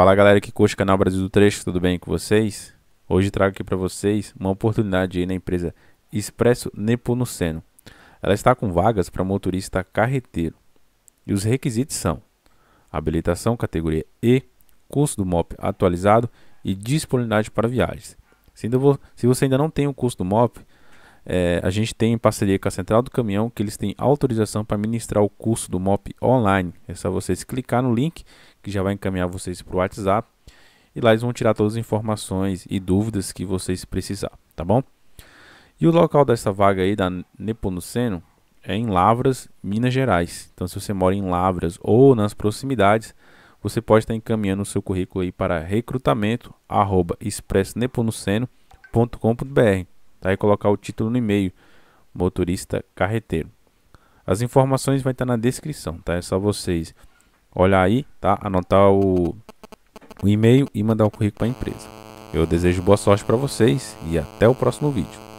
Fala galera que curte o canal Brasil do Trecho, tudo bem com vocês? Hoje trago aqui para vocês uma oportunidade aí na empresa Expresso Nepomuceno. Ela está com vagas para motorista carreteiro e os requisitos são habilitação categoria E, curso do MOP atualizado e disponibilidade para viagens. Se, você ainda não tem o curso do MOP, é, a gente tem em parceria com a Central do Caminhão que eles têm autorização para ministrar o curso do MOP online. É só vocês clicar no link que já vai encaminhar vocês para o WhatsApp e lá eles vão tirar todas as informações e dúvidas que vocês precisar, tá bom? E o local dessa vaga aí da Nepomuceno é em Lavras, Minas Gerais. Então, se você mora em Lavras ou nas proximidades, você pode estar encaminhando o seu currículo aí para recrutamento@expressnepomuceno.com.br tá? e colocar o título no e-mail, motorista carreteiro. As informações vai estar na descrição, tá? É só vocês olhar aí, tá? Anotar o, o e-mail e mandar o currículo para a empresa. Eu desejo boa sorte para vocês e até o próximo vídeo.